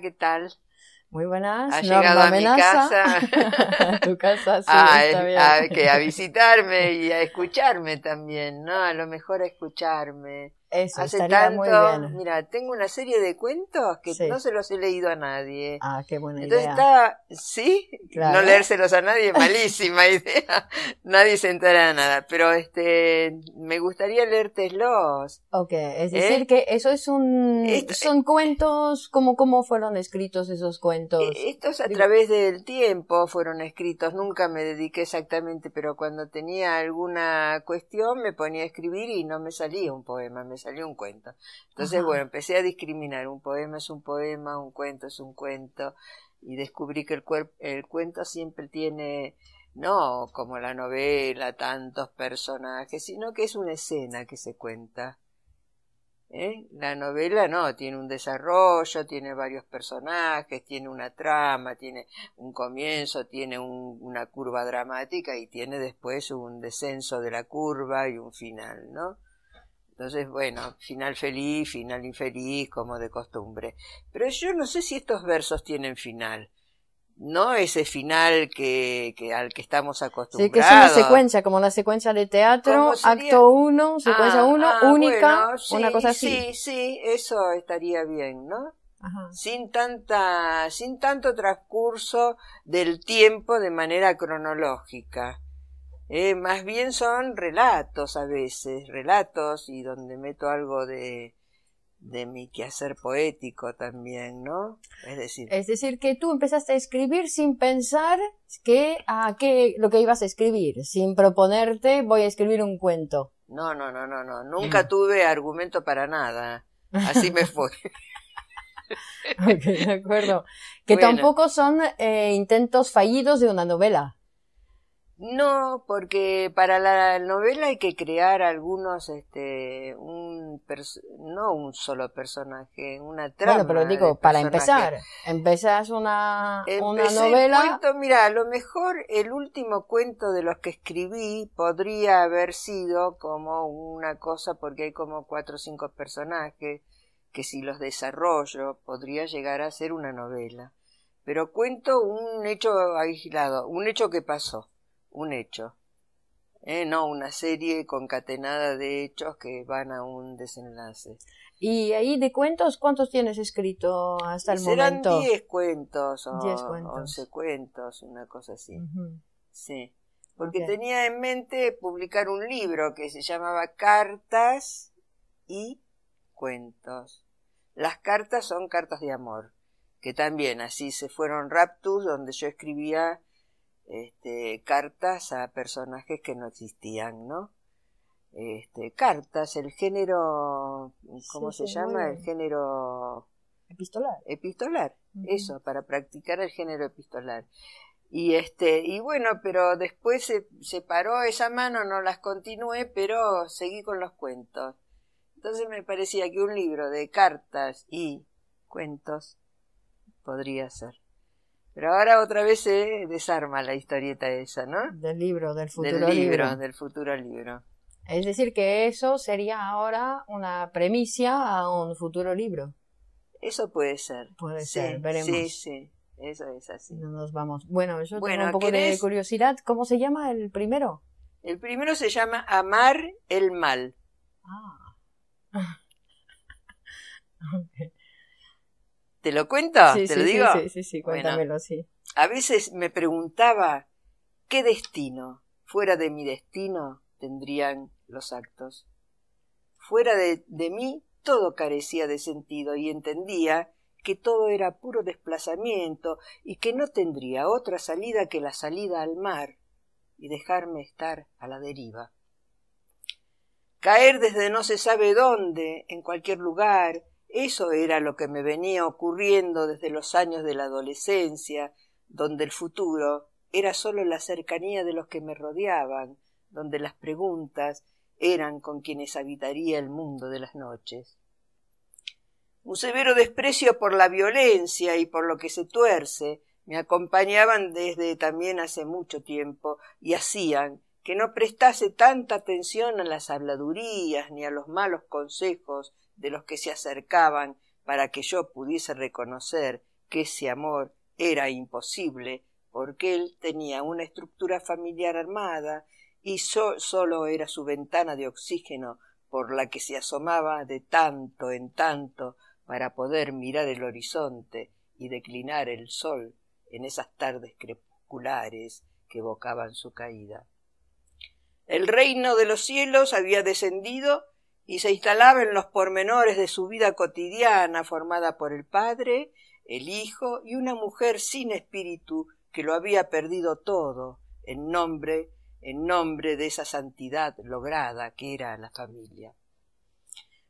¿qué tal? Muy buenas. Ha llegado a mi casa. a tu casa, ah, ah, a visitarme y a escucharme también, ¿no? A lo mejor a escucharme. Eso, hace tanto. Muy bien. Mira, tengo una serie de cuentos que no se los he leído a nadie. Ah, qué buena idea. Entonces sí, no leérselos a nadie, malísima idea. nadie se enterará nada. Pero este, me gustaría leértelos. Ok, es ¿Eh? decir que eso es un, eh, son cuentos, como cómo fueron escritos esos cuentos? Eh, estos a través del tiempo fueron escritos. Nunca me dediqué exactamente, pero cuando tenía alguna cuestión me ponía a escribir y no me salía un poema, salió un cuento. Entonces, bueno, empecé a discriminar, un poema es un poema, un cuento es un cuento, y descubrí que el, el cuento siempre tiene, no como la novela, tantos personajes, sino que es una escena que se cuenta. ¿Eh? La novela no, tiene un desarrollo, tiene varios personajes, tiene una trama, tiene un comienzo, tiene una curva dramática y tiene después un descenso de la curva y un final, ¿no? Entonces, bueno, final feliz, final infeliz, como de costumbre. Pero yo no sé si estos versos tienen final. No ese final que, que al que estamos acostumbrados. Sí, que es una secuencia, como la secuencia de teatro, acto uno, secuencia ah, uno, ah, única, una cosa así. Sí, sí, eso estaría bien, ¿no? sin tanta sin tanto transcurso del tiempo de manera cronológica eh, más bien son relatos a veces, relatos y donde meto algo de, de mi quehacer poético también, ¿no? Es decir, es decir, que tú empezaste a escribir sin pensar que, a qué, lo que ibas a escribir, sin proponerte voy a escribir un cuento. No, no, no, no, no, nunca mm. tuve argumento para nada. Así me fue. de acuerdo. Que tampoco son eh, intentos fallidos de una novela. No, porque para la novela hay que crear algunos, este, un no un solo personaje, una trama. Bueno, pero digo, para empezar, empezás una, una novela. mira, a lo mejor el último cuento de los que escribí podría haber sido como una cosa, porque hay como cuatro o cinco personajes que si los desarrollo podría llegar a ser una novela. Pero cuento un hecho aislado, un hecho que pasó un hecho, eh, no una serie concatenada de hechos que van a un desenlace. ¿Y ahí de cuentos cuántos tienes escrito hasta el momento? Serán 10 cuentos o 11 cuentos. una cosa así. Sí, porque tenía en mente publicar un libro que se llamaba Cartas y Cuentos. Las cartas son cartas de amor, que también así se fueron raptus, donde yo escribía este, cartas a personajes que no existían, ¿no? Este, cartas, el género, ¿cómo se llama? El género... Epistolar. Epistolar, eso, para practicar el género epistolar. Y, este, y bueno, pero después se, se paró esa mano, no las continué, pero seguí con los cuentos. Entonces me parecía que un libro de cartas y cuentos podría ser. Pero ahora otra vez se desarma la historieta esa, ¿no? Del libro, del futuro del libro, Del futuro libro. Es decir, que eso sería ahora una premicia a un futuro libro. Eso puede ser. Puede ser, veremos. Sí, sí, eso es así. nos vamos. Bueno, yo tengo un poco de curiosidad. ¿Cómo se llama el primero? El primero se llama Amar el Mal. Ah. ¿Te lo cuento? ¿Te lo digo? Sí, sí, sí, cuéntamelo, sí. A veces me preguntaba qué destino, fuera de mi destino, tendrían los actos. Fuera de mí, todo carecía de sentido y entendía que todo era puro desplazamiento y que no tendría otra salida que la salida al mar y dejarme estar a la deriva. Caer desde no se sabe dónde, en cualquier lugar, eso era lo que me venía ocurriendo desde los años de la adolescencia, donde el futuro era sólo la cercanía de los que me rodeaban, donde las preguntas eran con quienes habitaría el mundo de las noches. Un severo desprecio por la violencia y por lo que se tuerce me acompañaban desde también hace mucho tiempo y hacían que no prestase tanta atención a las habladurías ni a los malos consejos de los que se acercaban para que yo pudiese reconocer que ese amor era imposible porque él tenía una estructura familiar armada y sólo solo era su ventana de oxígeno por la que se asomaba de tanto en tanto para poder mirar el horizonte y declinar el sol en esas tardes crepusculares que evocaban su caída. El reino de los cielos había descendido y se instalaba en los pormenores de su vida cotidiana formada por el padre, el hijo y una mujer sin espíritu que lo había perdido todo en nombre en nombre de esa santidad lograda que era la familia.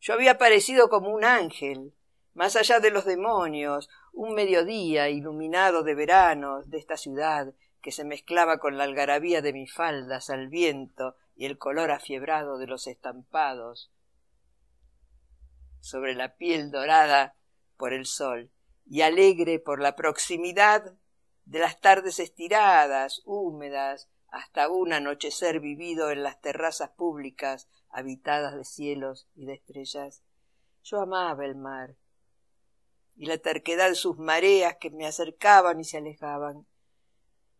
Yo había aparecido como un ángel, más allá de los demonios, un mediodía iluminado de verano de esta ciudad que se mezclaba con la algarabía de mis faldas al viento y el color afiebrado de los estampados sobre la piel dorada por el sol y alegre por la proximidad de las tardes estiradas, húmedas, hasta un anochecer vivido en las terrazas públicas habitadas de cielos y de estrellas. Yo amaba el mar y la terquedad de sus mareas que me acercaban y se alejaban.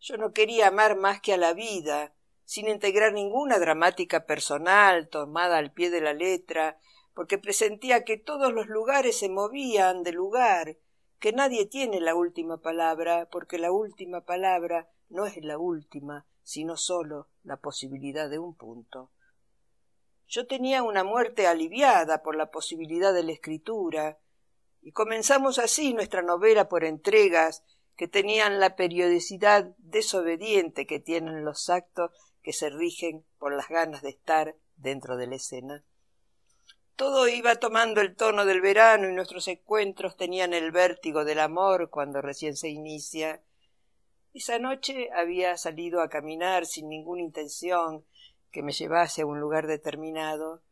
Yo no quería amar más que a la vida, sin integrar ninguna dramática personal tomada al pie de la letra, porque presentía que todos los lugares se movían de lugar, que nadie tiene la última palabra, porque la última palabra no es la última, sino sólo la posibilidad de un punto. Yo tenía una muerte aliviada por la posibilidad de la escritura, y comenzamos así nuestra novela por entregas que tenían la periodicidad desobediente que tienen los actos que se rigen por las ganas de estar dentro de la escena. Todo iba tomando el tono del verano y nuestros encuentros tenían el vértigo del amor cuando recién se inicia. Esa noche había salido a caminar sin ninguna intención que me llevase a un lugar determinado.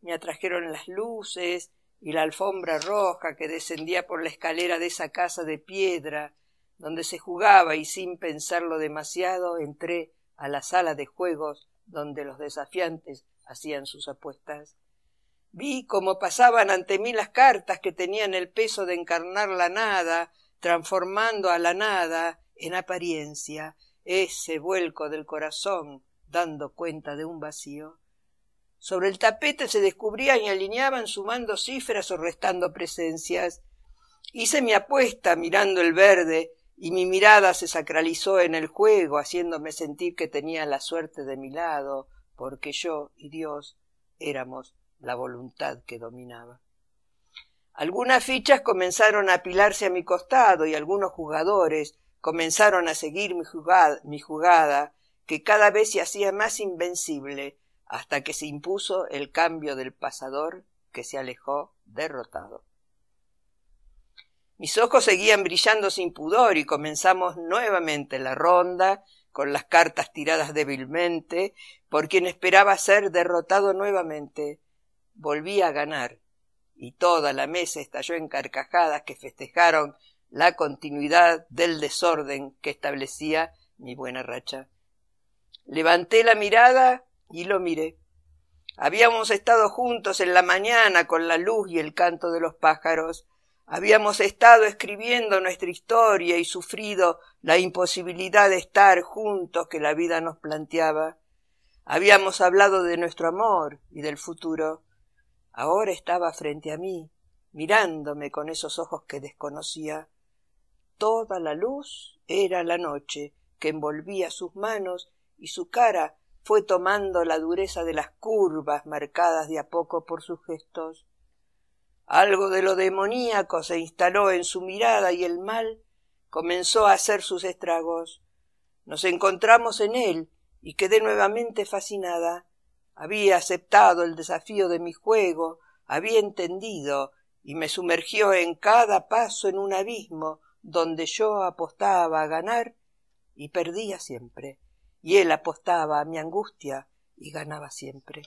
Me atrajeron las luces y la alfombra roja que descendía por la escalera de esa casa de piedra donde se jugaba y sin pensarlo demasiado entré a la sala de juegos donde los desafiantes hacían sus apuestas. Vi cómo pasaban ante mí las cartas que tenían el peso de encarnar la nada, transformando a la nada en apariencia ese vuelco del corazón dando cuenta de un vacío. Sobre el tapete se descubrían y alineaban sumando cifras o restando presencias. Hice mi apuesta mirando el verde y mi mirada se sacralizó en el juego, haciéndome sentir que tenía la suerte de mi lado, porque yo y Dios éramos la voluntad que dominaba. Algunas fichas comenzaron a apilarse a mi costado y algunos jugadores comenzaron a seguir mi jugada, mi jugada que cada vez se hacía más invencible hasta que se impuso el cambio del pasador que se alejó derrotado. Mis ojos seguían brillando sin pudor y comenzamos nuevamente la ronda con las cartas tiradas débilmente por quien esperaba ser derrotado nuevamente volví a ganar, y toda la mesa estalló en carcajadas que festejaron la continuidad del desorden que establecía mi buena racha. Levanté la mirada y lo miré. Habíamos estado juntos en la mañana con la luz y el canto de los pájaros. Habíamos estado escribiendo nuestra historia y sufrido la imposibilidad de estar juntos que la vida nos planteaba. Habíamos hablado de nuestro amor y del futuro. Ahora estaba frente a mí, mirándome con esos ojos que desconocía. Toda la luz era la noche que envolvía sus manos y su cara fue tomando la dureza de las curvas marcadas de a poco por sus gestos. Algo de lo demoníaco se instaló en su mirada y el mal comenzó a hacer sus estragos. Nos encontramos en él y quedé nuevamente fascinada. Había aceptado el desafío de mi juego, había entendido, y me sumergió en cada paso en un abismo donde yo apostaba a ganar y perdía siempre, y él apostaba a mi angustia y ganaba siempre.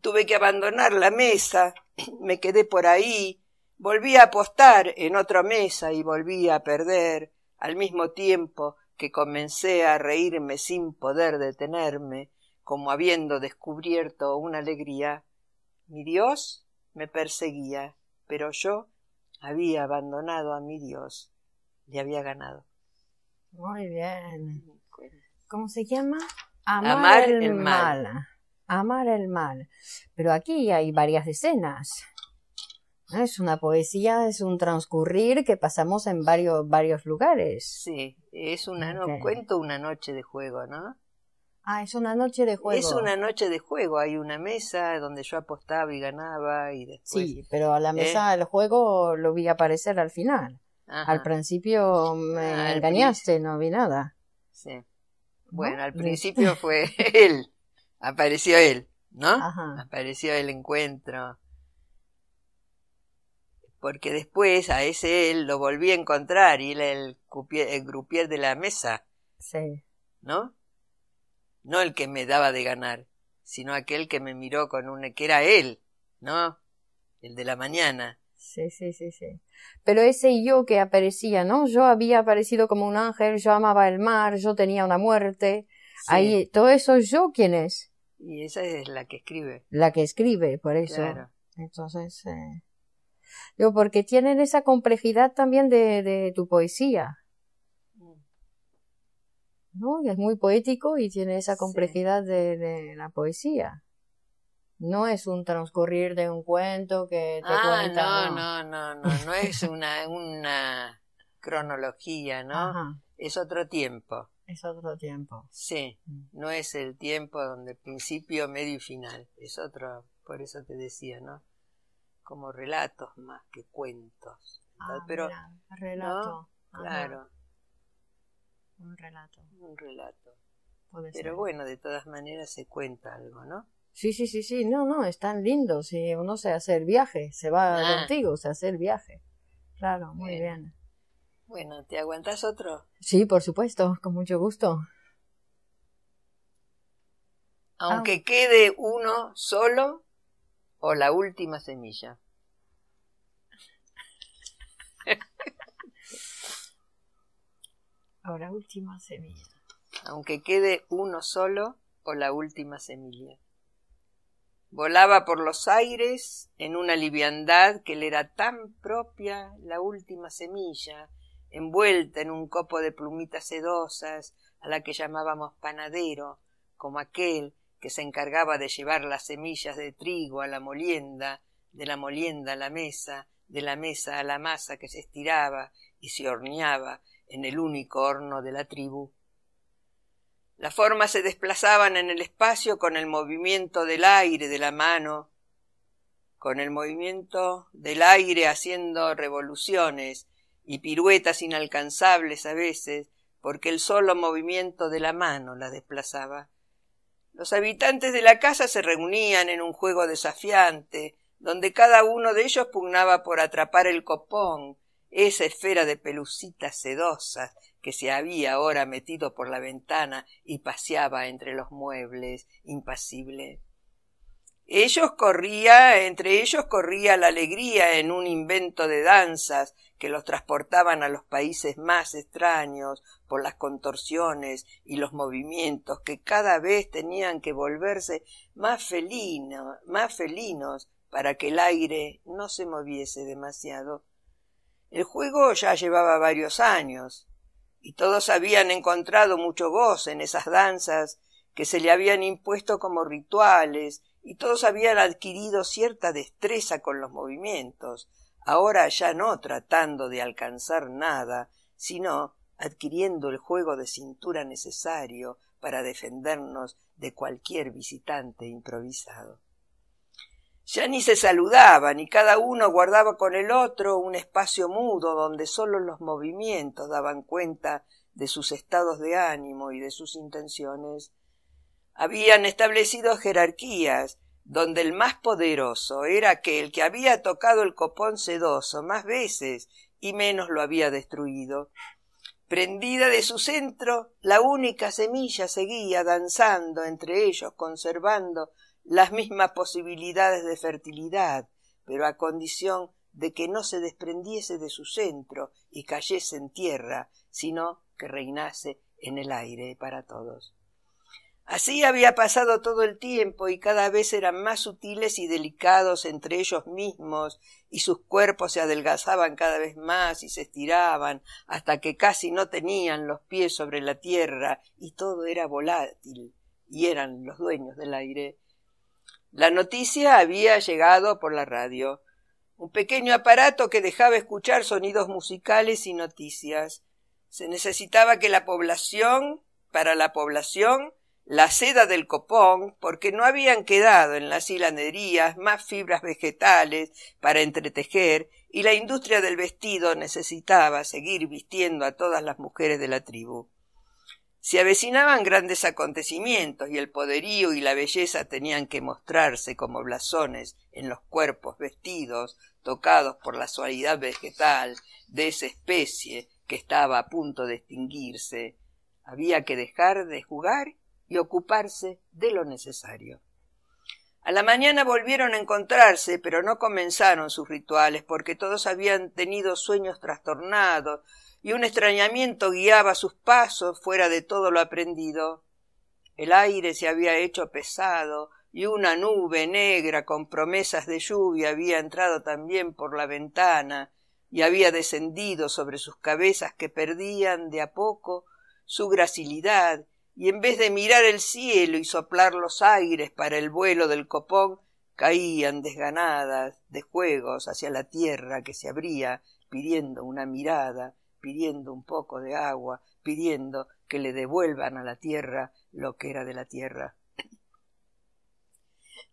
Tuve que abandonar la mesa, me quedé por ahí, volví a apostar en otra mesa y volví a perder, al mismo tiempo que comencé a reírme sin poder detenerme, como habiendo descubierto una alegría. Mi Dios me perseguía, pero yo había abandonado a mi Dios, le había ganado. Muy bien. ¿Cómo se llama? Amar, el, mal. Amar el mal. Pero aquí hay varias escenas. Es una poesía, es un transcurrir que pasamos en varios, varios lugares. Sí, es un cuento una noche de juego, ¿no? Ah, es una noche de juego. Es una noche de juego. Hay una mesa donde yo apostaba y ganaba y después. Sí, pero a la ¿Eh? mesa del juego lo vi aparecer al final. Al principio me ah, engañaste, no vi nada. Sí. Bueno, al principio fue él. Apareció él, ¿no? Apareció el encuentro. Porque después a ese él lo volví a encontrar y él el, el, el grupier de la mesa. Sí. ¿No? no el que me daba de ganar, sino aquel que me miró con un... que era él, ¿no? El de la mañana. Sí, sí, sí, sí. Pero ese yo que aparecía, ¿no? Yo había aparecido como un ángel, yo amaba el mar, yo tenía una muerte. Ahí, todo eso yo quién es. Y esa es la que escribe. La que escribe, por eso. Claro. Entonces, yo eh, porque tienen esa complejidad también de, de tu poesía. ¿no? es muy poético y tiene esa complejidad de, la poesía. No es un transcurrir de un cuento que te ah, No, no, no, no, no, es una, una cronología, ¿no? Es otro tiempo. Es otro tiempo. Sí, mm. no es el tiempo donde principio, medio y final. Es otro, por eso te decía, ¿no? Como relatos más que cuentos. Ah, Pero. relato. Claro relato. Un relato. Pero bueno, de todas maneras se cuenta algo, ¿no? Sí, sí, sí, sí. No, no, es tan lindo. Si uno se hace el viaje, se va ah. contigo, se hace el viaje. Claro, muy bien. Bueno, ¿te aguantas otro? Sí, por supuesto, con mucho gusto. Aunque quede uno solo o la última semilla. la última semilla. Aunque quede uno solo o la última semilla. Volaba por los aires en una liviandad que le era tan propia la última semilla, envuelta en un copo de plumitas sedosas, a la que llamábamos panadero, como aquel que se encargaba de llevar las semillas de trigo a la molienda, de la molienda a la mesa, de la mesa a la masa que se estiraba y se horneaba en el horno de la tribu. Las formas se desplazaban en el espacio con el movimiento del aire de la mano, con el movimiento del aire haciendo revoluciones y piruetas inalcanzables a veces, porque el solo movimiento de la mano la desplazaba. Los habitantes de la casa se reunían en un juego desafiante, donde cada uno de ellos pugnaba por atrapar el copón esa esfera de pelucitas sedosas que se había ahora metido por la ventana y paseaba entre los muebles, impasible. Ellos corría, entre ellos corría la alegría en un invento de danzas que los transportaban a los países más extraños por las contorsiones y los movimientos que cada vez tenían que volverse más felinos, más felinos para que el aire no se moviese demasiado el juego ya llevaba varios años, y todos habían encontrado mucho gozo en esas danzas que se le habían impuesto como rituales, y todos habían adquirido cierta destreza con los movimientos, ahora ya no tratando de alcanzar nada, sino adquiriendo el juego de cintura necesario para defendernos de cualquier visitante improvisado. Ya ni se saludaban y cada uno guardaba con el otro un espacio mudo donde sólo los movimientos daban cuenta de sus estados de ánimo y de sus intenciones. Habían establecido jerarquías donde el más poderoso era aquel que había tocado el copón sedoso más veces y menos lo había destruido. Prendida de su centro, la única semilla seguía danzando entre ellos, conservando las mismas posibilidades de fertilidad, pero a condición de que no se desprendiese de su centro y cayese en tierra, sino que reinase en el aire para todos. Así había pasado todo el tiempo y cada vez eran más sutiles y delicados entre ellos mismos y sus cuerpos se adelgazaban cada vez más y se estiraban hasta que casi no tenían los pies sobre la tierra y todo era volátil y eran los dueños del aire la noticia había llegado por la radio, un pequeño aparato que dejaba escuchar sonidos musicales y noticias. Se necesitaba que la población, para la población, la seda del copón, porque no habían quedado en las hilanderías más fibras vegetales para entretejer, y la industria del vestido necesitaba seguir vistiendo a todas las mujeres de la tribu. Se avecinaban grandes acontecimientos y el poderío y la belleza tenían que mostrarse como blasones en los cuerpos vestidos, tocados por la suavidad vegetal de esa especie que estaba a punto de extinguirse. Había que dejar de jugar y ocuparse de lo necesario. A la mañana volvieron a encontrarse, pero no comenzaron sus rituales, porque todos habían tenido sueños trastornados, y un extrañamiento guiaba sus pasos fuera de todo lo aprendido. El aire se había hecho pesado y una nube negra con promesas de lluvia había entrado también por la ventana y había descendido sobre sus cabezas que perdían de a poco su gracilidad y en vez de mirar el cielo y soplar los aires para el vuelo del copón caían desganadas de juegos hacia la tierra que se abría pidiendo una mirada pidiendo un poco de agua, pidiendo que le devuelvan a la tierra lo que era de la tierra.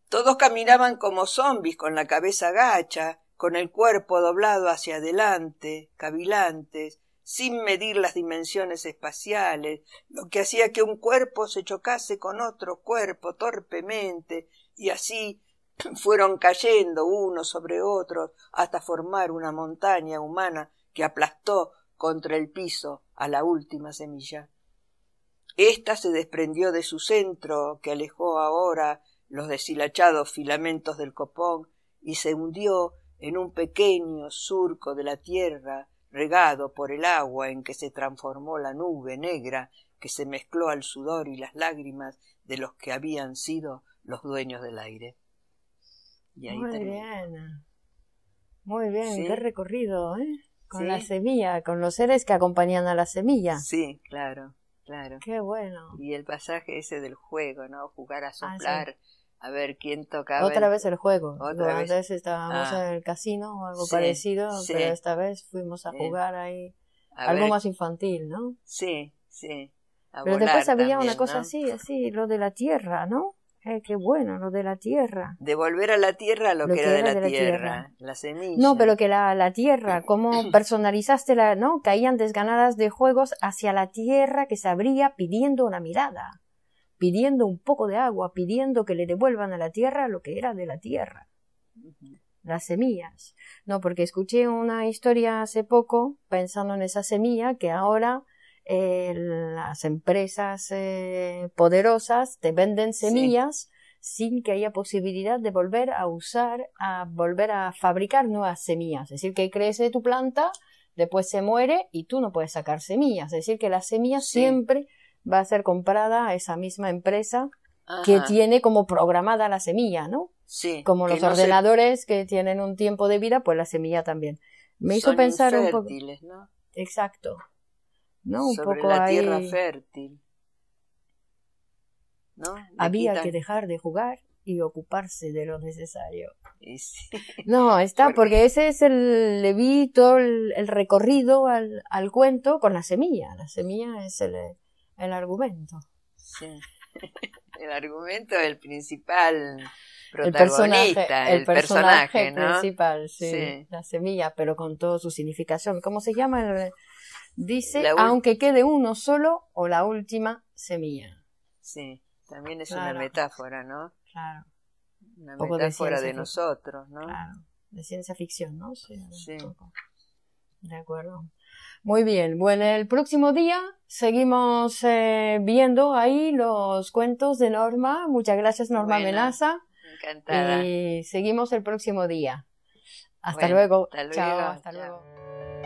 Todos caminaban como zombis, con la cabeza gacha, con el cuerpo doblado hacia adelante, cavilantes, sin medir las dimensiones espaciales, lo que hacía que un cuerpo se chocase con otro cuerpo torpemente, y así fueron cayendo unos sobre otros hasta formar una montaña humana que aplastó contra el piso a la última semilla. Esta se desprendió de su centro, que alejó ahora los deshilachados filamentos del copón, y se hundió en un pequeño surco de la tierra regado por el agua en que se transformó la nube negra que se mezcló al sudor y las lágrimas de los que habían sido los dueños del aire. Muy bien, Muy bien, qué recorrido, ¿eh? Con la semilla, con los seres que acompañan a la semilla. Sí, claro, claro. Qué bueno. Y el pasaje ese del juego, ¿no? Jugar a ah, soplar. A ver quién tocaba. Otra vez el juego. ¿Otra vez? Antes estábamos ah. en el casino o algo parecido, pero esta vez fuimos a jugar ahí. algo más infantil, ¿no? Sí, sí. pero después había una cosa así, así, lo de la tierra, ¿no? qué bueno, lo de la tierra. Devolver a la tierra lo, que, era, de, la, tierra, las semillas. No, pero que la, la tierra, como personalizaste la, ¿no? Caían desganadas de juegos hacia la tierra que se abría pidiendo una mirada, pidiendo un poco de agua, pidiendo que le devuelvan a la tierra lo que era de la tierra. Las semillas. No, porque escuché una historia hace poco pensando en esa semilla que ahora eh, las empresas eh, poderosas te venden semillas sin que haya posibilidad de volver a usar, a volver a fabricar nuevas semillas. Es decir, que crece tu planta, después se muere y tú no puedes sacar semillas. Es decir, que la semilla siempre va a ser comprada a esa misma empresa que tiene como programada la semilla, ¿no? Sí. Como los ordenadores que tienen un tiempo de vida, pues la semilla también. Me hizo pensar un poco. Exacto. ¿no? Un poco la tierra fértil. ¿No? Había que dejar de jugar y ocuparse de lo necesario. No, está, porque ese es el levito, el, recorrido al, cuento con la semilla. La semilla es el, el argumento. Sí. El argumento el principal protagonista, el personaje, el principal, sí, sí, La semilla, pero con toda su significación. ¿Cómo se llama el, Dice, aunque quede uno solo o la última semilla. Sí, también es una metáfora, ¿no? Claro. Una metáfora de, nosotros, ¿no? Claro, de ciencia ficción, ¿no? Sí. De acuerdo. Muy bien, bueno, el próximo día seguimos eh, viendo ahí los cuentos de Norma. Muchas gracias, Norma bueno, Menaza. Encantada. Y seguimos el próximo día. Hasta luego. Chao, hasta luego.